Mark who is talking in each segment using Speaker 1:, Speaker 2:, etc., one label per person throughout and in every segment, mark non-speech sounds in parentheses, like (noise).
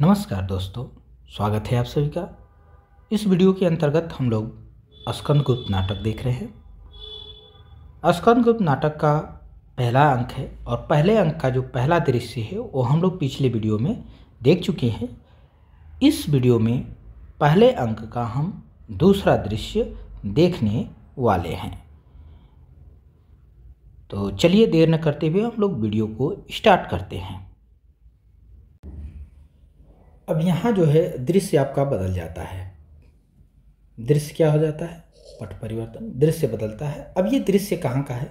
Speaker 1: नमस्कार दोस्तों स्वागत है आप सभी का इस वीडियो के अंतर्गत हम लोग अस्कंद गुप्त नाटक देख रहे हैं अस्कंद गुप्त नाटक का पहला अंक है और पहले अंक का जो पहला दृश्य है वो हम लोग पिछले वीडियो में देख चुके हैं इस वीडियो में पहले अंक का हम दूसरा दृश्य देखने वाले हैं तो चलिए देर न करते हुए हम लोग वीडियो को स्टार्ट करते हैं अब यहाँ जो है दृश्य आपका बदल जाता है दृश्य क्या हो जाता है पट परिवर्तन दृश्य बदलता है अब ये दृश्य कहाँ का है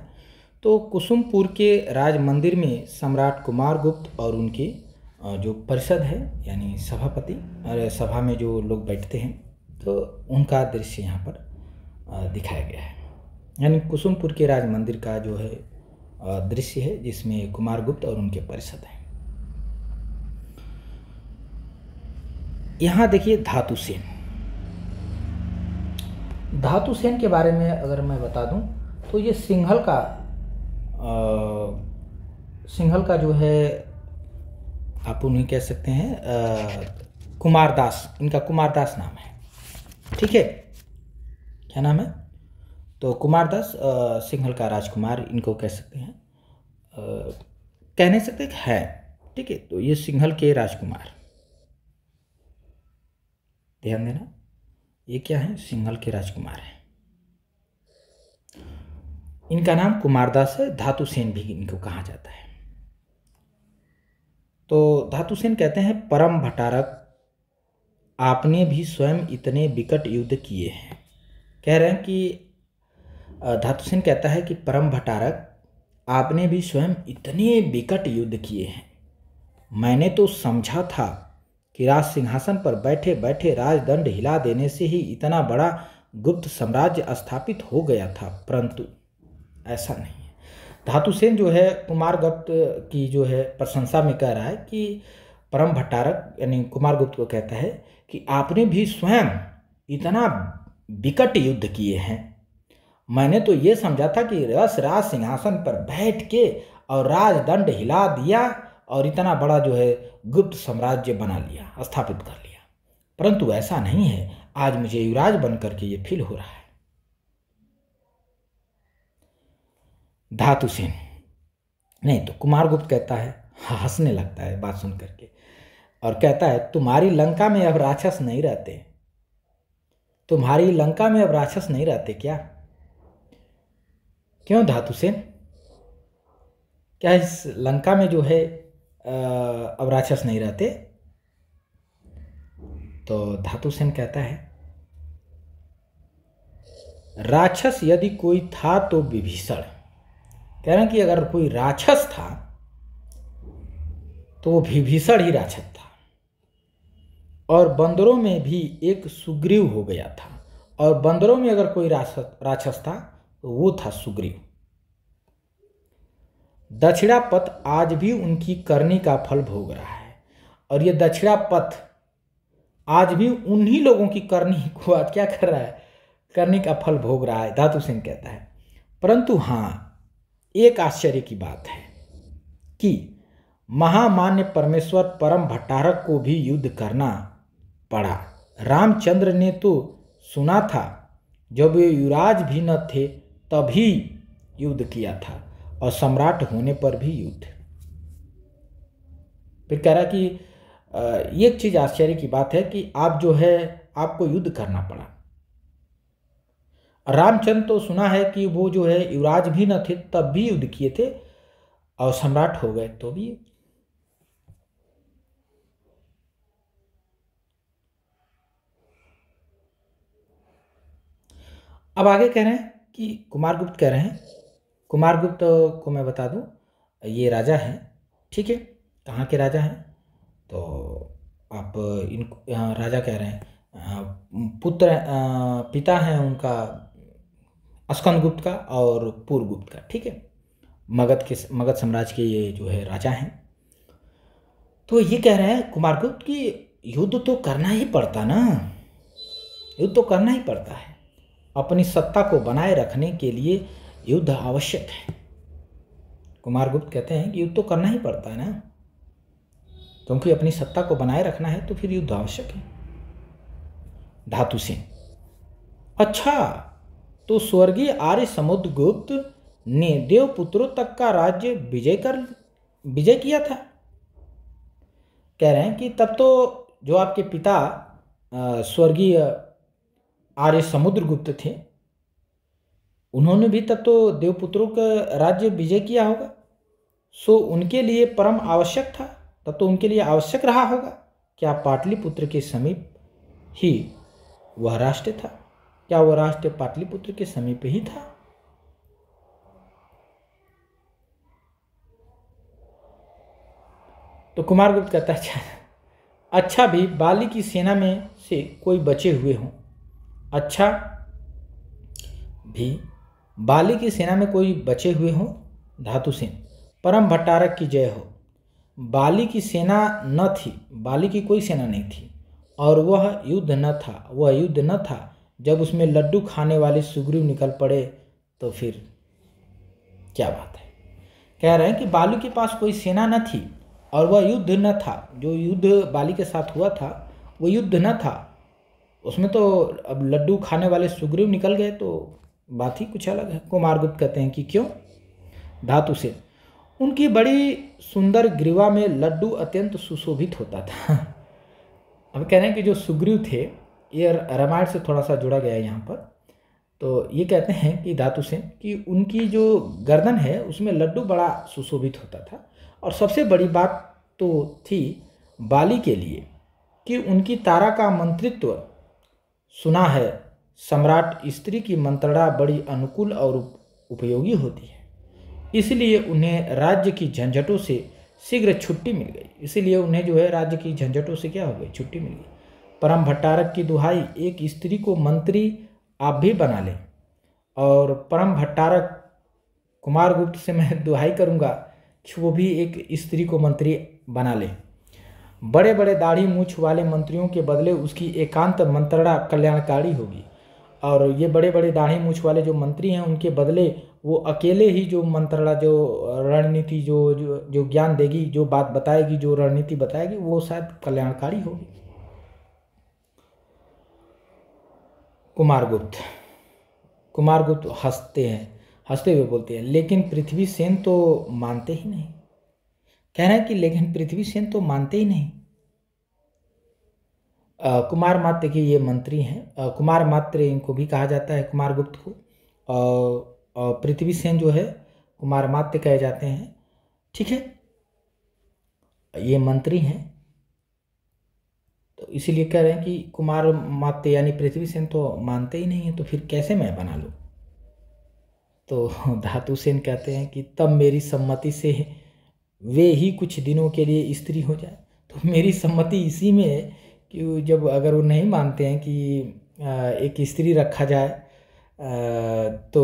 Speaker 1: तो कुसुमपुर के राज मंदिर में सम्राट कुमार गुप्त और उनके जो परिषद है यानी सभापति और सभा में जो लोग बैठते हैं तो उनका दृश्य यहाँ पर दिखाया गया है यानी कुसुमपुर के राज मंदिर का जो है दृश्य है जिसमें कुमार गुप्त और उनके परिषद हैं यहाँ देखिए धातु सेन धातु सेन के बारे में अगर मैं बता दूँ तो ये सिंघल का आ, सिंघल का जो है आप उन्हें कह सकते हैं कुमारदास इनका कुमारदास नाम है ठीक है क्या नाम है तो कुमारदास सिंघल का राजकुमार इनको कह सकते हैं आ, कहने सकते है ठीक है तो ये सिंघल के राजकुमार ध्यान देना ये क्या है सिंगल के राजकुमार हैं इनका नाम कुमारदास है धातु सेन भी इनको कहा जाता है तो धातु सेन कहते हैं परम भटारक आपने भी स्वयं इतने विकट युद्ध किए हैं कह रहे हैं कि धातु सेन कहता है कि परम भटारक आपने भी स्वयं इतने विकट युद्ध किए हैं मैंने तो समझा था कि राज सिंहासन पर बैठे बैठे राजदंड हिला देने से ही इतना बड़ा गुप्त साम्राज्य स्थापित हो गया था परंतु ऐसा नहीं है धातुसेन जो है कुमार गुप्त की जो है प्रशंसा में कह रहा है कि परम भट्टारक यानी कुमार गुप्त को कहता है कि आपने भी स्वयं इतना विकट युद्ध किए हैं मैंने तो ये समझा था कि रस राज सिंहासन पर बैठ के और राजदंड हिला दिया और इतना बड़ा जो है गुप्त साम्राज्य बना लिया स्थापित कर लिया परंतु ऐसा नहीं है आज मुझे युवराज बनकर के ये फील हो रहा है धातु सेन नहीं तो कुमार गुप्त कहता है हाँ, हंसने लगता है बात सुन करके और कहता है तुम्हारी लंका में अब राक्षस नहीं रहते तुम्हारी लंका में अब राक्षस नहीं रहते क्या क्यों धातु सेन क्या इस लंका में जो है अब राक्षस नहीं रहते तो धातु सेन कहता है राक्षस यदि कोई था तो विभीषण कह रहे हैं कि अगर कोई राक्षस था तो वो विभीषण ही राक्षस था और बंदरों में भी एक सुग्रीव हो गया था और बंदरों में अगर कोई राक्षस राक्षस था तो वो था सुग्रीव दक्षिणा पथ आज भी उनकी करनी का फल भोग रहा है और ये दक्षिणा पथ आज भी उन्हीं लोगों की करनी (laughs) को आज क्या कर रहा है करने का फल भोग रहा है धातु सिंह कहता है परंतु हाँ एक आश्चर्य की बात है कि महामान्य परमेश्वर परम भट्टारक को भी युद्ध करना पड़ा रामचंद्र ने तो सुना था जब वे युवराज भी न थे तभी युद्ध किया था और सम्राट होने पर भी युद्ध फिर कह रहा कि ये एक चीज़ आश्चर्य की बात है कि आप जो है आपको युद्ध करना पड़ा रामचंद्र तो सुना है कि वो जो है युवराज भी न थे तब भी युद्ध किए थे और सम्राट हो गए तो भी अब आगे कह रहे हैं कि कुमार गुप्त कह रहे हैं कुमारगुप्त को मैं बता दूं ये राजा हैं ठीक है कहाँ के राजा हैं तो आप इन राजा कह रहे हैं पुत्र पिता हैं उनका अस्कंद गुप्त का और पूर्व गुप्त का ठीक है मगध के मगध साम्राज्य के ये जो है राजा हैं तो ये कह रहे हैं कुमारगुप्त की कि युद्ध तो करना ही पड़ता ना युद्ध तो करना ही पड़ता है अपनी सत्ता को बनाए रखने के लिए युद्ध आवश्यक है कुमार गुप्त कहते हैं कि युद्ध तो करना ही पड़ता है ना क्योंकि अपनी सत्ता को बनाए रखना है तो फिर युद्ध आवश्यक है धातु सिंह अच्छा तो स्वर्गीय आर्य समुद्र गुप्त ने देवपुत्रों तक का राज्य विजय कर विजय किया था कह रहे हैं कि तब तो जो आपके पिता स्वर्गीय आर्य समुद्रगुप्त थे उन्होंने भी तब तो देवपुत्रों का राज्य विजय किया होगा सो उनके लिए परम आवश्यक था तब तो उनके लिए आवश्यक रहा होगा क्या पाटलिपुत्र के समीप ही वह राष्ट्र था क्या वह राष्ट्र पाटलिपुत्र के समीप ही था तो कुमार गुप्त कहता है अच्छा, अच्छा भी बाली की सेना में से कोई बचे हुए हों अच्छा भी बाली की सेना में कोई बचे हुए हों धातु सेन परम भट्टारक की जय हो बाली की सेना न थी बाली की कोई सेना नहीं थी और वह युद्ध न था वह युद्ध न था जब उसमें लड्डू खाने वाले सुग्रीव निकल पड़े तो फिर क्या बात है कह रहे हैं कि बाली के पास कोई सेना न थी और वह युद्ध न था जो युद्ध बाली के साथ हुआ था वह युद्ध न था उसमें तो अब लड्डू खाने वाले सुग्रीव निकल गए तो बात ही कुछ अलग है गुप्त कहते हैं कि क्यों धातु से उनकी बड़ी सुंदर ग्रीवा में लड्डू अत्यंत सुशोभित होता था (laughs) अब कह रहे हैं कि जो सुग्रीव थे ये रामायण से थोड़ा सा जुड़ा गया है यहाँ पर तो ये कहते हैं कि धातु से कि उनकी जो गर्दन है उसमें लड्डू बड़ा सुशोभित होता था और सबसे बड़ी बात तो थी बाली के लिए कि उनकी तारा का मंत्रित्व सुना है सम्राट स्त्री की मंत्रणा बड़ी अनुकूल और उपयोगी होती है इसलिए उन्हें राज्य की झंझटों से शीघ्र छुट्टी मिल गई इसीलिए उन्हें जो है राज्य की झंझटों से क्या हो गई छुट्टी मिल गई परम भट्टारक की दुहाई एक स्त्री को मंत्री आप भी बना लें और परम भट्टारक कुमार गुप्त से मैं (laughs) दुहाई करूँगा कि वो भी एक स्त्री को मंत्री बना लें बड़े बड़े दाढ़ी मूछ वाले मंत्रियों के बदले उसकी एकांत मंत्रणा कल्याणकारी होगी और ये बड़े बड़े दाढ़ी मूछ वाले जो मंत्री हैं उनके बदले वो अकेले ही जो मंत्रणा जो रणनीति जो जो ज्ञान देगी जो बात बताएगी जो रणनीति बताएगी वो शायद कल्याणकारी होगी कुमार गुप्त कुमार हंसते हैं हंसते हुए बोलते हैं लेकिन पृथ्वी सेन तो मानते ही नहीं कह रहे हैं कि लेकिन पृथ्वी सेन तो मानते ही नहीं कुमार मात्र के ये मंत्री हैं कुमार मात्र इनको भी कहा जाता है कुमार गुप्त को और पृथ्वी सेन जो है कुमार मात्य कहे जाते हैं ठीक है ये मंत्री हैं तो इसीलिए कह रहे हैं कि कुमार मात्य यानी पृथ्वी सेन तो मानते ही नहीं है तो फिर कैसे मैं बना लूँ तो धातु सेन कहते हैं कि तब मेरी सम्मति से वे ही कुछ दिनों के लिए स्त्री हो जाए तो मेरी सम्मति इसी में है कि जब अगर वो नहीं मानते हैं कि एक स्त्री रखा जाए तो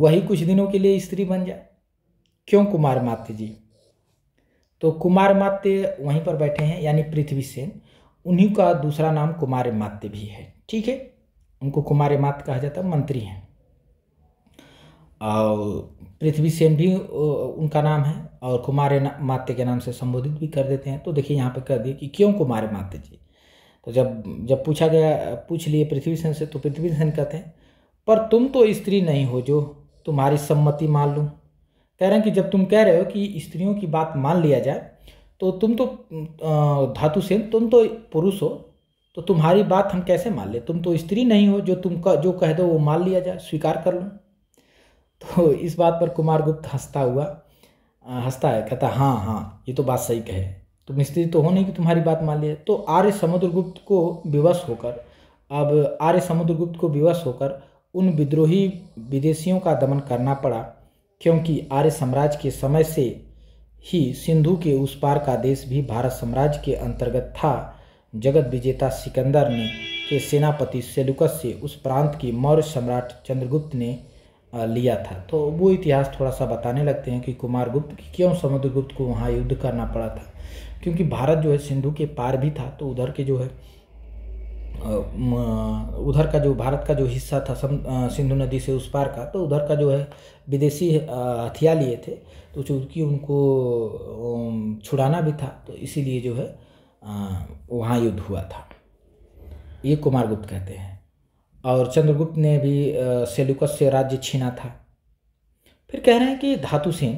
Speaker 1: वही कुछ दिनों के लिए स्त्री बन जाए क्यों कुमार मात्य जी तो कुमार मात्य वहीं पर बैठे हैं यानी पृथ्वी सेन उन्हीं का दूसरा नाम कुमार मात्य भी है ठीक है उनको कुमार मात्य कहा जाता है मंत्री हैं और पृथ्वी सेन भी उनका नाम है और कुमार माते के नाम से संबोधित भी कर देते हैं तो देखिए यहाँ पे कह दिए कि क्यों कुमार माते जी तो जब जब पूछा गया पूछ लिए पृथ्वी सेन से तो पृथ्वी सेन कहते हैं पर तुम तो स्त्री नहीं हो जो तुम्हारी सम्मति मान लूँ कह रहे हैं कि जब तुम कह रहे हो कि स्त्रियों की बात मान लिया जाए तो तुम तो धातु सेन तुम तो पुरुष हो तो तुम्हारी बात हम कैसे मान लें तुम तो स्त्री नहीं हो जो तुम जो कह दो वो मान लिया जाए स्वीकार कर लूँ तो इस बात पर कुमार गुप्त हंसता हुआ हंसता है कहता हाँ हाँ ये तो बात सही कहे तो मिस्त्री तो हो नहीं कि तुम्हारी बात मान लिए तो आर्य समुद्रगुप्त को विवश होकर अब आर्य समुद्रगुप्त को विवश होकर उन विद्रोही विदेशियों का दमन करना पड़ा क्योंकि आर्य साम्राज्य के समय से ही सिंधु के उस पार का देश भी भारत साम्राज्य के अंतर्गत था जगत विजेता सिकंदर ने के सेनापति सेलुकस से उस प्रांत की मौर्य सम्राट चंद्रगुप्त ने लिया था तो वो इतिहास थोड़ा सा बताने लगते हैं कि कुमार गुप्त की क्यों समुद्रगुप्त को वहाँ युद्ध करना पड़ा था क्योंकि भारत जो है सिंधु के पार भी था तो उधर के जो है उधर का जो भारत का जो हिस्सा था सम सिंधु नदी से उस पार का तो उधर का जो है विदेशी हथियार लिए थे तो चूंकि उनको छुड़ाना भी था तो इसीलिए जो है वहाँ युद्ध हुआ था ये कुमार गुप्त कहते हैं और चंद्रगुप्त ने भी सेलुकस से राज्य छीना था फिर कह रहे हैं कि धातुसेन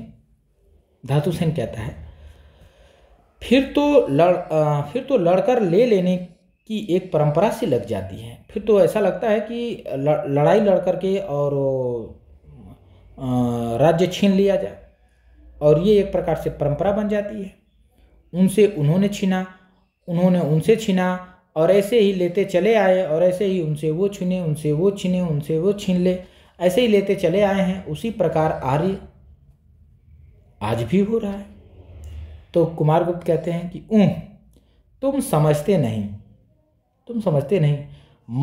Speaker 1: धातुसेन कहता है फिर तो लड़ फिर तो लड़कर ले लेने की एक परंपरा सी लग जाती है फिर तो ऐसा लगता है कि लड़ाई लड़ कर के और राज्य छीन लिया जाए और ये एक प्रकार से परंपरा बन जाती है उनसे उन्होंने छीना उन्होंने उनसे छीना और ऐसे ही लेते चले आए और ऐसे ही उनसे वो छीने उनसे वो छीने उनसे वो छीन ले ऐसे ही लेते चले आए हैं उसी प्रकार आर्य आज भी हो रहा है तो कुमार गुप्त कहते हैं कि ऊ तुम समझते नहीं तुम समझते नहीं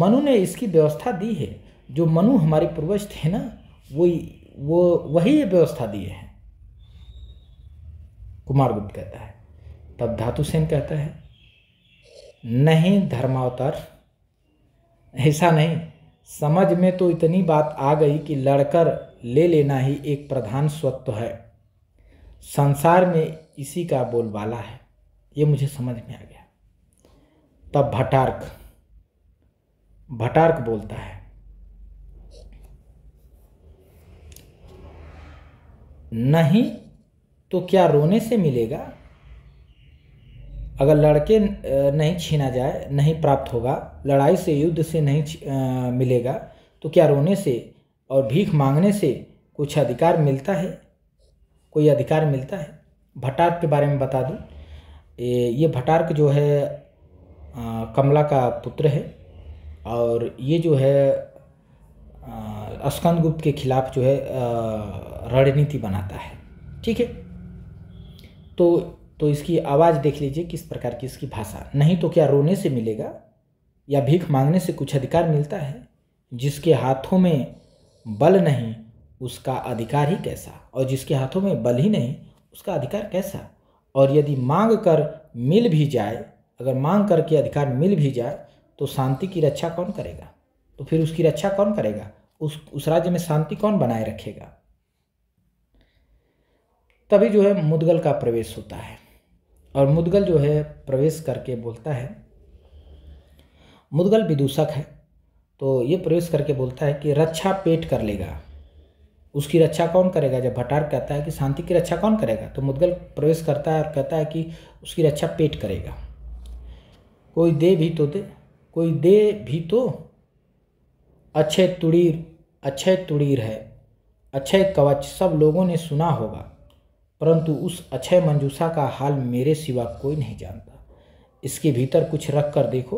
Speaker 1: मनु ने इसकी व्यवस्था दी है जो मनु हमारे पूर्वज थे ना वो वो वही व्यवस्था दिए हैं कुमार गुप्त कहता है तब धातुसेन कहता है नहीं धर्मावतार ऐसा नहीं समझ में तो इतनी बात आ गई कि लड़कर ले लेना ही एक प्रधान स्वत्व है संसार में इसी का बोलबाला है ये मुझे समझ में आ गया तब भटार्क भटार्क बोलता है नहीं तो क्या रोने से मिलेगा अगर लड़के नहीं छीना जाए नहीं प्राप्त होगा लड़ाई से युद्ध से नहीं आ, मिलेगा तो क्या रोने से और भीख मांगने से कुछ अधिकार मिलता है कोई अधिकार मिलता है भटार्क के बारे में बता दूँ ये ये भटार्क जो है आ, कमला का पुत्र है और ये जो है अस्कंद गुप्त के खिलाफ जो है रणनीति बनाता है ठीक है तो तो इसकी आवाज़ देख लीजिए किस प्रकार की इसकी भाषा नहीं तो क्या रोने से मिलेगा या भीख मांगने से कुछ अधिकार मिलता है जिसके हाथों में बल नहीं उसका अधिकार ही कैसा और जिसके हाथों में बल ही नहीं उसका अधिकार कैसा और यदि मांग कर मिल भी जाए अगर मांग करके अधिकार मिल भी जाए तो शांति की रक्षा कौन करेगा तो फिर उसकी रक्षा कौन करेगा उस उस राज्य में शांति कौन बनाए रखेगा तभी जो है मुदगल का प्रवेश होता है और मुदगल जो है प्रवेश करके बोलता है मुदगल विदूषक है तो ये प्रवेश करके बोलता है कि रक्षा पेट कर लेगा उसकी रक्षा कौन करेगा जब भटार कहता है कि शांति की रक्षा कौन करेगा तो मुदगल प्रवेश करता है और कहता है कि उसकी रक्षा पेट करेगा कोई दे भी तो दे कोई दे भी तो अच्छे तुड़ीर अच्छे तुड़ीर है अच्छे कवच सब लोगों ने सुना होगा परंतु उस अक्षय मंजूषा का हाल मेरे सिवा कोई नहीं जानता इसके भीतर कुछ रख कर देखो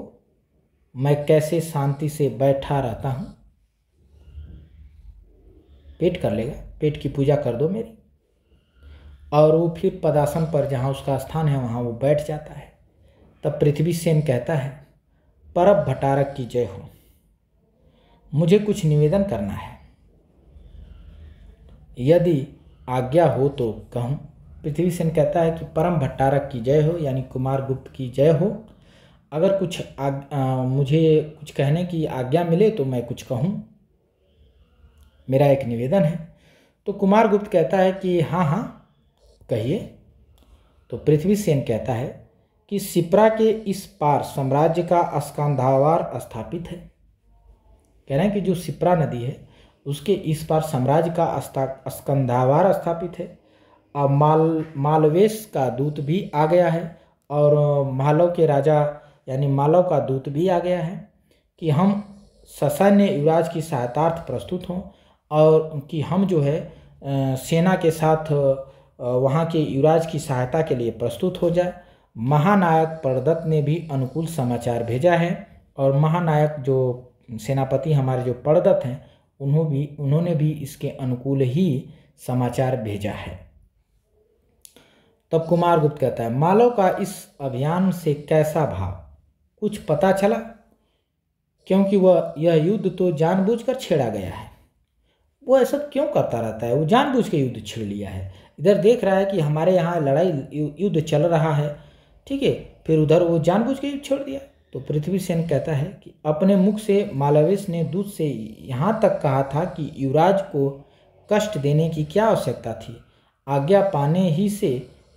Speaker 1: मैं कैसे शांति से बैठा रहता हूँ पेट कर लेगा पेट की पूजा कर दो मेरी और वो फिर पदासन पर जहाँ उसका स्थान है वहाँ वो बैठ जाता है तब पृथ्वी सेन कहता है परब भटारक की जय हो मुझे कुछ निवेदन करना है यदि आज्ञा हो तो कहूँ पृथ्वी सेन कहता है कि परम भट्टारक की जय हो यानी कुमार गुप्त की जय हो अगर कुछ आग, आ, मुझे कुछ कहने की आज्ञा मिले तो मैं कुछ कहूँ मेरा एक निवेदन है तो कुमार गुप्त कहता है कि हाँ हाँ कहिए तो पृथ्वी सेन कहता है कि सिपरा के इस पार साम्राज्य का अस्कांधावार स्थापित है कह रहे हैं कि जो सिपरा नदी है उसके इस पार साम्राज्य का स्कंधावार स्थापित है अब माल मालवेश का दूत भी आ गया है और मालव के राजा यानी मालव का दूत भी आ गया है कि हम ससैन्य युवराज की सहायतार्थ प्रस्तुत हों और कि हम जो है सेना के साथ वहाँ के युवराज की सहायता के लिए प्रस्तुत हो जाए महानायक परदत्त ने भी अनुकूल समाचार भेजा है और महानायक जो सेनापति हमारे जो परदत्त हैं उन्होंने भी उन्होंने भी इसके अनुकूल ही समाचार भेजा है तब कुमार गुप्त कहता है मालव का इस अभियान से कैसा भाव कुछ पता चला क्योंकि वह यह युद्ध तो जानबूझकर छेड़ा गया है वो ऐसा क्यों करता रहता है वो जानबूझ के युद्ध छेड़ लिया है इधर देख रहा है कि हमारे यहाँ लड़ाई युद्ध चल रहा है ठीक है फिर उधर वो जानबूझ के युद्ध छेड़ दिया तो पृथ्वी सेन कहता है कि अपने मुख से मालवेश ने दूत से यहाँ तक कहा था कि युवराज को कष्ट देने की क्या आवश्यकता थी आज्ञा पाने ही से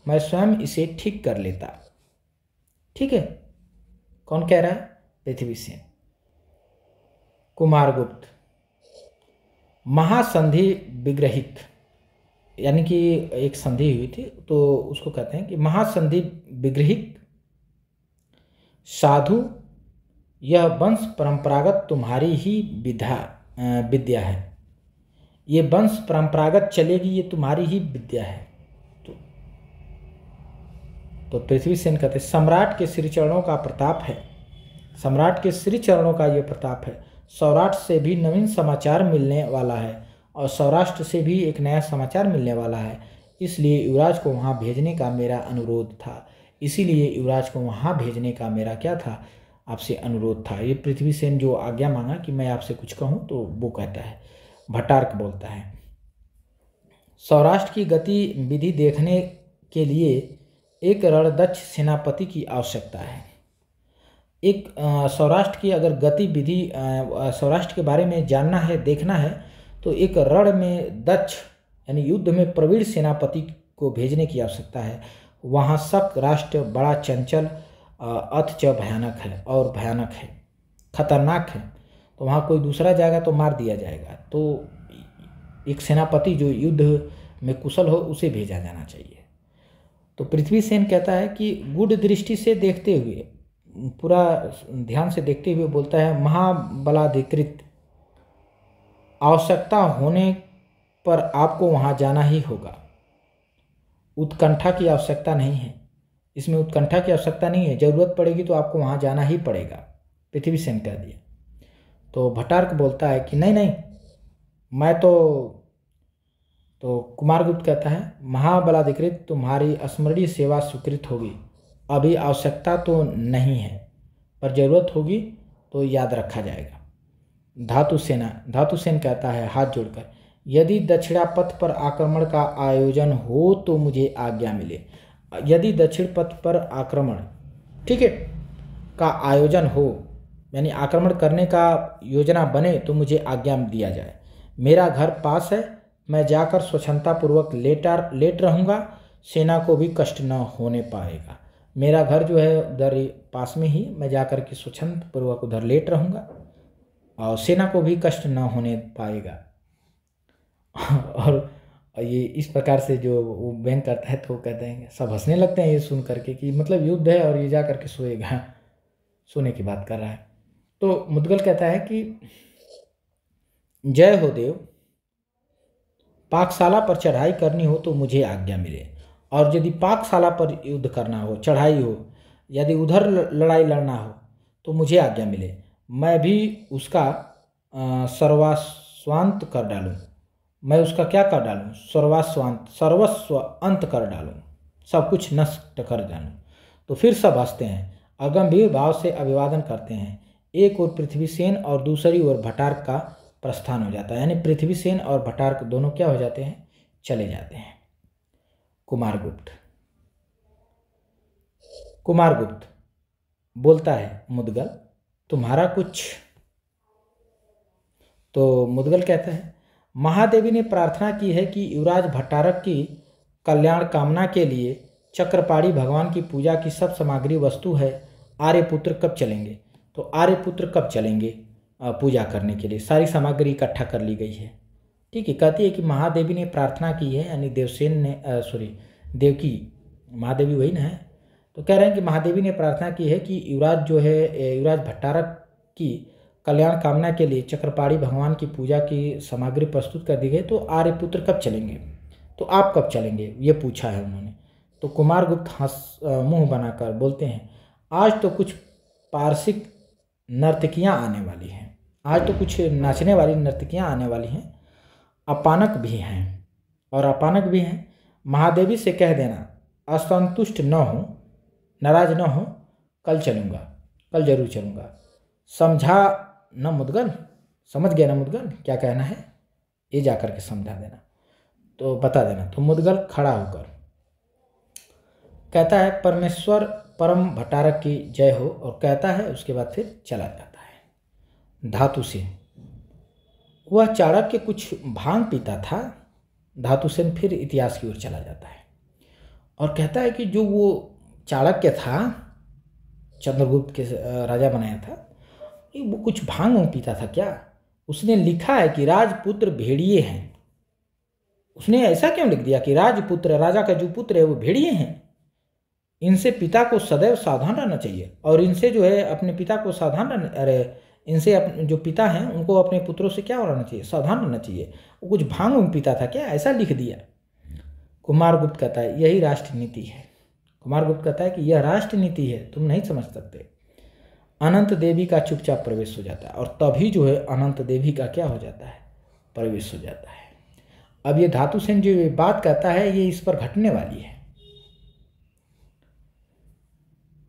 Speaker 1: मैं स्वयं इसे ठीक कर लेता ठीक है कौन कह रहा है पृथ्वी सेन कुमार गुप्त महासंधि विग्रहित यानी कि एक संधि हुई थी तो उसको कहते हैं कि महासंधि विग्रहित साधु यह वंश परंपरागत तुम्हारी ही विधा विद्या है ये वंश परंपरागत चलेगी ये तुम्हारी ही विद्या है तो, तो पृथ्वी सेन कहते सम्राट के श्री चरणों का प्रताप है सम्राट के श्री चरणों का ये प्रताप है सौराष्ट्र से भी नवीन समाचार मिलने वाला है और सौराष्ट्र से भी एक नया समाचार मिलने वाला है इसलिए युवराज को वहाँ भेजने का मेरा अनुरोध था इसीलिए युवराज को वहाँ भेजने का मेरा क्या था आपसे अनुरोध था ये पृथ्वी सेन जो आज्ञा मांगा कि मैं आपसे कुछ कहूँ तो वो कहता है भटार्क बोलता है सौराष्ट्र की गति विधि देखने के लिए एक रणदक्ष सेनापति की आवश्यकता है एक सौराष्ट्र की अगर गतिविधि सौराष्ट्र के बारे में जानना है देखना है तो एक रण में दक्ष यानी युद्ध में प्रवीण सेनापति को भेजने की आवश्यकता है वहाँ शक राष्ट्र बड़ा चंचल अथच भयानक है और भयानक है खतरनाक है तो वहाँ कोई दूसरा जाएगा तो मार दिया जाएगा तो एक सेनापति जो युद्ध में कुशल हो उसे भेजा जाना चाहिए तो पृथ्वी सेन कहता है कि गुड दृष्टि से देखते हुए पूरा ध्यान से देखते हुए बोलता है महाबलाधिकृत आवश्यकता होने पर आपको वहाँ जाना ही होगा उत्कंठा की आवश्यकता नहीं है इसमें उत्कंठा की आवश्यकता नहीं है ज़रूरत पड़ेगी तो आपको वहाँ जाना ही पड़ेगा पृथ्वी सेन कह दिया तो भटार्क बोलता है कि नहीं नहीं मैं तो तो कुमारगुप्त कहता है महाबलाधिकृत तुम्हारी स्मरणीय सेवा स्वीकृत होगी अभी आवश्यकता तो नहीं है पर ज़रूरत होगी तो याद रखा जाएगा धातु सेना धातु सेन कहता है हाथ जोड़कर यदि दक्षिणा पथ पर आक्रमण का आयोजन हो तो मुझे आज्ञा मिले यदि दक्षिण पथ पर आक्रमण ठीक है का आयोजन हो यानी आक्रमण करने का योजना बने तो मुझे आज्ञा दिया जाए मेरा घर पास है मैं जाकर स्वच्छतापूर्वक लेटा लेट रहूँगा सेना को भी कष्ट न होने पाएगा मेरा घर जो है उधर पास में ही मैं जाकर के स्वच्छंद पूर्वक उधर लेट रहूँगा और सेना को भी कष्ट न होने पाएगा (laughs) और ये इस प्रकार से जो वो बैंक करता है तो कहते हैं सब हंसने लगते हैं ये सुन करके कि मतलब युद्ध है और ये जा करके सोएगा सोने की बात कर रहा है तो मुदगल कहता है कि जय हो देव पाकशाला पर चढ़ाई करनी हो तो मुझे आज्ञा मिले और यदि पाकशाला पर युद्ध करना हो चढ़ाई हो यदि उधर लड़ाई लड़ना हो तो मुझे आज्ञा मिले मैं भी उसका सर्वास्वांत कर डालूँ मैं उसका क्या कर डालूँ सर्वास्वांत सर्वस्व अंत कर डालूँ सब कुछ नष्ट कर डालूँ तो फिर सब हंसते हैं अगम्भीर भाव से अभिवादन करते हैं एक ओर पृथ्वी सेन और दूसरी ओर भटार का प्रस्थान हो जाता है यानी पृथ्वी सेन और भटार्क दोनों क्या हो जाते हैं चले जाते हैं कुमारगुप्त कुमारगुप्त बोलता है मुदगल तुम्हारा कुछ तो मुदगल कहता है महादेवी ने प्रार्थना की है कि युवराज भट्टारक की कल्याण कामना के लिए चक्रपाड़ी भगवान की पूजा की सब सामग्री वस्तु है आर्यपुत्र कब चलेंगे तो आर्यपुत्र कब चलेंगे पूजा करने के लिए सारी सामग्री इकट्ठा कर ली गई है ठीक है कहती है कि महादेवी ने प्रार्थना की है यानी देवसेन ने सॉरी देवकी महादेवी वही ना है तो कह रहे हैं कि महादेवी ने प्रार्थना की है कि युवराज जो है युवराज भट्टारक की कल्याण कामना के लिए चक्रपाड़ी भगवान की पूजा की सामग्री प्रस्तुत कर दी गई तो आर्यपुत्र कब चलेंगे तो आप कब चलेंगे ये पूछा है उन्होंने तो कुमार गुप्त हंस मुँह बनाकर बोलते हैं आज तो कुछ पारसिक नर्तकियाँ आने वाली हैं आज तो कुछ नाचने वाली नर्तकियाँ आने वाली हैं अपानक भी हैं और अपानक भी हैं महादेवी से कह देना असंतुष्ट न हो नाराज न हो कल चलूँगा कल जरूर चलूँगा समझा ना मुदगन समझ गया ना मुदगन क्या कहना है ये जा कर के समझा देना तो बता देना तो मुदगल खड़ा होकर कहता है परमेश्वर परम भटारक की जय हो और कहता है उसके बाद फिर चला जाता है धातु से वह चाणक्य कुछ भांग पीता था धातु सेन फिर इतिहास की ओर चला जाता है और कहता है कि जो वो चाणक्य था चंद्रगुप्त के राजा बनाया था वो कुछ भांग वांग पीता था क्या उसने लिखा है कि राजपुत्र भेड़िए हैं उसने ऐसा क्यों लिख दिया कि राजपुत्र राजा का जो पुत्र है वो भेड़िए हैं इनसे पिता को सदैव सावधान रहना चाहिए और इनसे जो है अपने पिता को सावधान अरे इनसे अपने जो पिता हैं उनको अपने पुत्रों से क्या रहना चाहिए सावधान रहना चाहिए वो कुछ भांग में पीता था क्या ऐसा लिख दिया कुमार गुप्त कहता है यही राष्ट्र नीति है कुमार गुप्त कहता है कि यह राष्ट्र नीति है तुम नहीं समझ सकते अनंत देवी का चुपचाप प्रवेश हो जाता है और तभी जो है अनंत देवी का क्या हो जाता है प्रवेश हो जाता है अब ये धातु सेन जो ये बात कहता है ये इस पर घटने वाली है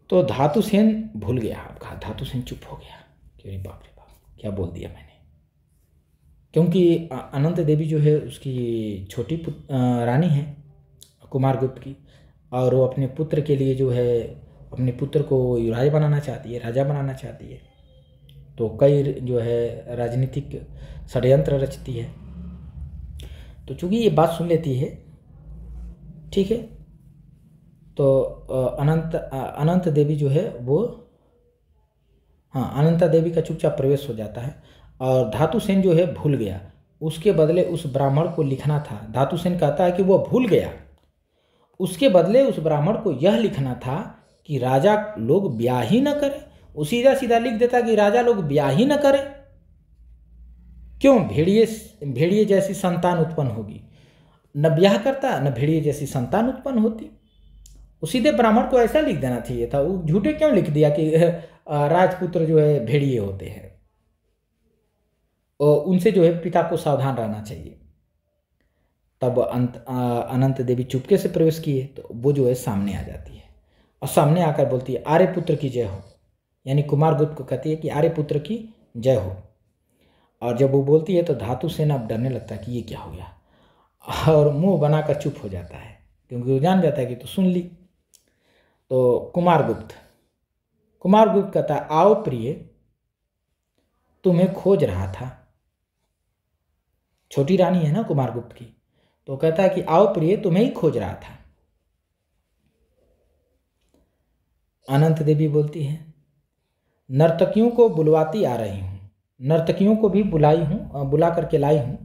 Speaker 1: तो धातु सेन भूल गया आपका धातु सेन चुप हो गया क्यों बाप रे बाप क्या बोल दिया मैंने क्योंकि अनंत देवी जो है उसकी छोटी रानी है कुमार गुप्त की और वो अपने पुत्र के लिए जो है अपने पुत्र को युवराज बनाना चाहती है राजा बनाना चाहती है तो कई जो है राजनीतिक षडयंत्र रचती है तो चूंकि ये बात सुन लेती है ठीक है तो अनंत अनंत देवी जो है वो हाँ अनंता देवी का चुपचाप प्रवेश हो जाता है और धातु सेन जो है भूल गया उसके बदले उस ब्राह्मण को लिखना था धातु सेन कहता है कि वह भूल गया उसके बदले उस ब्राह्मण को यह लिखना था कि राजा लोग ब्याह ही न करें वो सीधा सीधा लिख देता कि राजा लोग ब्याह ही न करें क्यों भेड़िए भेड़िए जैसी संतान उत्पन्न होगी न ब्याह करता न भेड़िए जैसी संतान उत्पन्न होती सीधे ब्राह्मण को ऐसा लिख देना चाहिए था वो झूठे क्यों लिख दिया कि राजपुत्र जो है भेड़िए होते हैं उनसे जो है पिता को सावधान रहना चाहिए तब अंत अनंत देवी चुपके से प्रवेश किए तो वो जो है सामने आ जाती है और सामने आकर बोलती है आर्य पुत्र की जय हो यानी कुमार गुप्त को कहती है कि आर्य पुत्र की जय हो और जब वो बोलती है तो धातु सेना अब डरने लगता है कि ये क्या हो गया और मुंह बनाकर चुप हो जाता है क्योंकि वो जान जाता है कि तो सुन ली तो कुमार गुप्त कुमार गुप्त कहता है आओ प्रिय तुम्हें खोज रहा था छोटी रानी है ना कुमार गुप्त की तो कहता है कि आओ प्रिय तुम्हें ही खोज रहा था अनंत देवी बोलती हैं नर्तकियों को बुलवाती आ रही हूँ नर्तकियों को भी बुलाई हूँ बुला करके लाई हूँ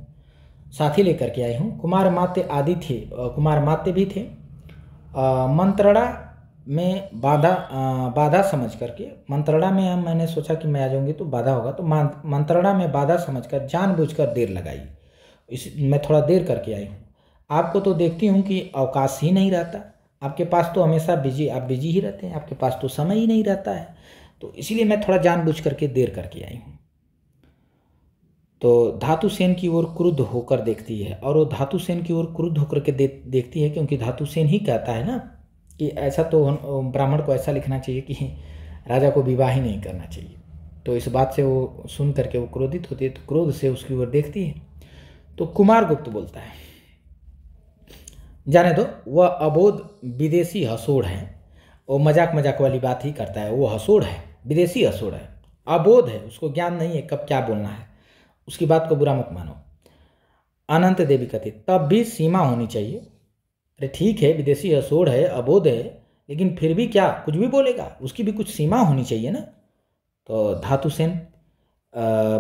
Speaker 1: साथी लेकर के आई हूँ कुमार माते आदि थे कुमार माते भी थे मंत्रणा में बाधा बाधा समझ करके मंत्रणा में मैंने सोचा कि मैं आ जाऊँगी तो बाधा होगा तो मंत्रणा में बाधा समझ कर कर देर लगाई इस मैं थोड़ा देर करके आई हूँ आपको तो देखती हूँ कि अवकाश ही नहीं रहता आपके पास तो हमेशा बिजी आप बिजी ही रहते हैं आपके पास तो समय ही नहीं रहता है तो इसीलिए मैं थोड़ा जानबूझ करके देर करके आई हूँ तो धातु सेन की ओर क्रुद्ध होकर देखती है और वो धातु सेन की ओर क्रुद्ध होकर के दे, देखती है क्योंकि धातु सेन ही कहता है ना कि ऐसा तो ब्राह्मण को ऐसा लिखना चाहिए कि (laughs) राजा को विवाह ही नहीं करना चाहिए तो इस बात से वो सुन करके वो क्रोधित होती है तो क्रोध से उसकी ओर देखती है तो कुमार गुप्त बोलता है जाने दो वह अबोध विदेशी हसोड़ है वो मजाक मजाक वाली बात ही करता है वो हसोड़ है विदेशी हसोड़ है अबोध है उसको ज्ञान नहीं है कब क्या बोलना है उसकी बात को बुरा मत मानो अनंत देवी कथित तब भी सीमा होनी चाहिए अरे ठीक है विदेशी हसोड़ है अबोध है लेकिन फिर भी क्या कुछ भी बोलेगा उसकी भी कुछ सीमा होनी चाहिए ना तो धातु सेन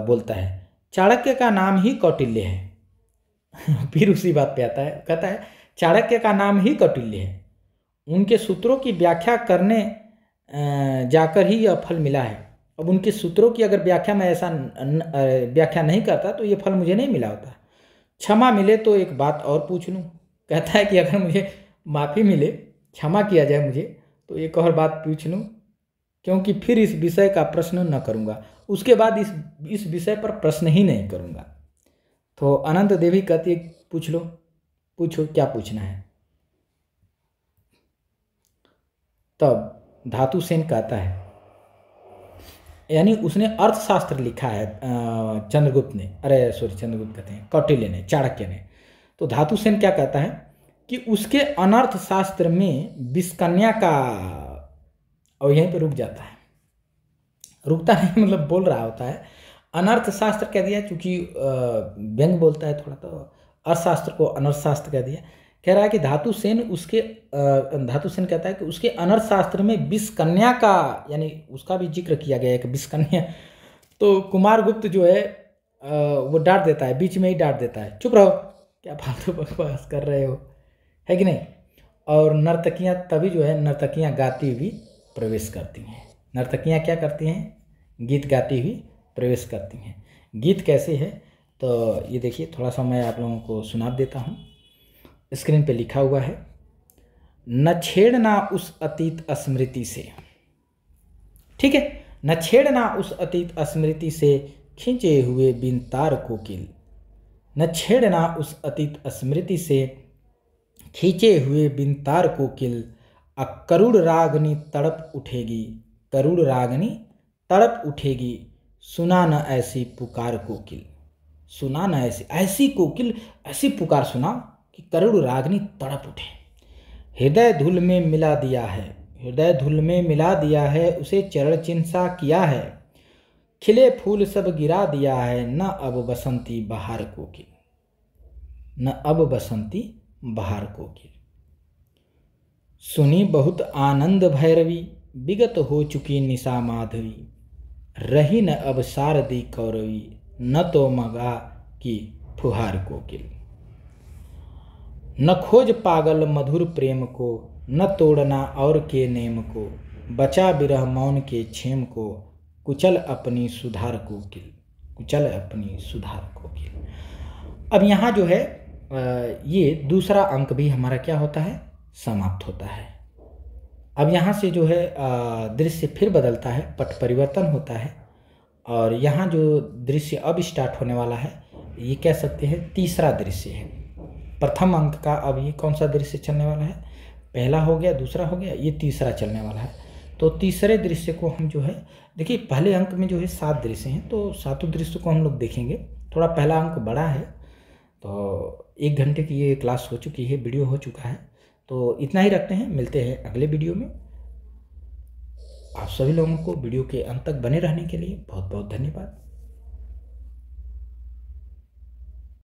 Speaker 1: बोलता है चाणक्य का नाम ही कौटिल्य है (laughs) फिर उसी बात पे आता है कहता है चाणक्य का नाम ही कौटिल्य है उनके सूत्रों की व्याख्या करने जाकर ही यह फल मिला है अब उनके सूत्रों की अगर व्याख्या मैं ऐसा व्याख्या नहीं करता तो ये फल मुझे नहीं मिला होता क्षमा मिले तो एक बात और पूछ लूँ कहता है कि अगर मुझे माफ़ी मिले क्षमा किया जाए मुझे तो एक और बात पूछ लूँ क्योंकि फिर इस विषय का प्रश्न न करूँगा उसके बाद इस इस विषय पर प्रश्न ही नहीं करूँगा तो अनंत देवी कहती पूछ लो पूछो क्या पूछना है तब धातु सेन कहता है यानी उसने अर्थशास्त्र लिखा है चंद्रगुप्त ने अरे सॉरी चंद्रगुप्त कहते हैं कौटिल्य ने चाणक्य ने तो धातु सेन क्या कहता है कि उसके अनर्थ शास्त्र में विस्कन्या का और यहीं पर रुक जाता है रुकता नहीं मतलब बोल रहा होता है अनर्थ शास्त्र कह दिया क्योंकि व्यंग बोलता है थोड़ा तो अर्थशास्त्र को अनर्थशास्त्र कह दिया कह रहा है कि धातु सेन उसके धातु सेन कहता है कि उसके अनर्थशास्त्र में विषकन्या का यानी उसका भी जिक्र किया गया है कि विषकन्या तो कुमार गुप्त जो है वो डांट देता है बीच में ही डांट देता है चुप रहो क्या फालतू बकवास कर रहे हो है कि नहीं और नर्तकियाँ तभी जो है नर्तकियाँ गाती हुई प्रवेश करती हैं नर्तकियाँ क्या करती हैं गीत गाती हुई प्रवेश करती हैं गीत कैसे है तो ये देखिए थोड़ा सा मैं आप लोगों को सुना देता हूँ स्क्रीन पे लिखा हुआ है न छेड़ना उस अतीत स्मृति से ठीक है न छेड़ना उस अतीत स्मृति से खींचे हुए बिन तार कोकिल न छेड़ना उस अतीत स्मृति से खींचे हुए बिन तार कोकिल अ करुण रागनी तड़प उठेगी करुड़ रागनी तड़प उठेगी सुना न ऐसी पुकार कोकिल सुना ना ऐसी ऐसी कोकिल ऐसी पुकार सुना कि करुण रागनी तड़प उठे हृदय धूल में मिला दिया है हृदय धूल में मिला दिया है उसे चरण चिंसा किया है खिले फूल सब गिरा दिया है न अब बसंती बाहर कोकिल न अब बसंती बाहर कोकिल सुनी बहुत आनंद भैरवी विगत हो चुकी निशा माधवी रही न अब शारदी कौरवी न तो मगा की फुहार कोकिल न खोज पागल मधुर प्रेम को न तोड़ना और के नेम को बचा बिरह मौन के छेम को कुचल अपनी सुधार को किल कुचल अपनी सुधार को किल अब यहाँ जो है ये दूसरा अंक भी हमारा क्या होता है समाप्त होता है अब यहाँ से जो है दृश्य फिर बदलता है पट परिवर्तन होता है और यहाँ जो दृश्य अब स्टार्ट होने वाला है ये कह सकते हैं तीसरा दृश्य है प्रथम अंक का अब ये कौन सा दृश्य चलने वाला है पहला हो गया दूसरा हो गया ये तीसरा चलने वाला है तो तीसरे दृश्य को हम जो है देखिए पहले अंक में जो है सात दृश्य हैं तो सातों दृश्य को हम लोग देखेंगे थोड़ा पहला अंक बड़ा है तो एक घंटे की ये क्लास हो चुकी है वीडियो हो चुका है तो इतना ही रखते हैं मिलते हैं अगले वीडियो में आप सभी लोगों को वीडियो के अंत तक बने रहने के लिए बहुत बहुत धन्यवाद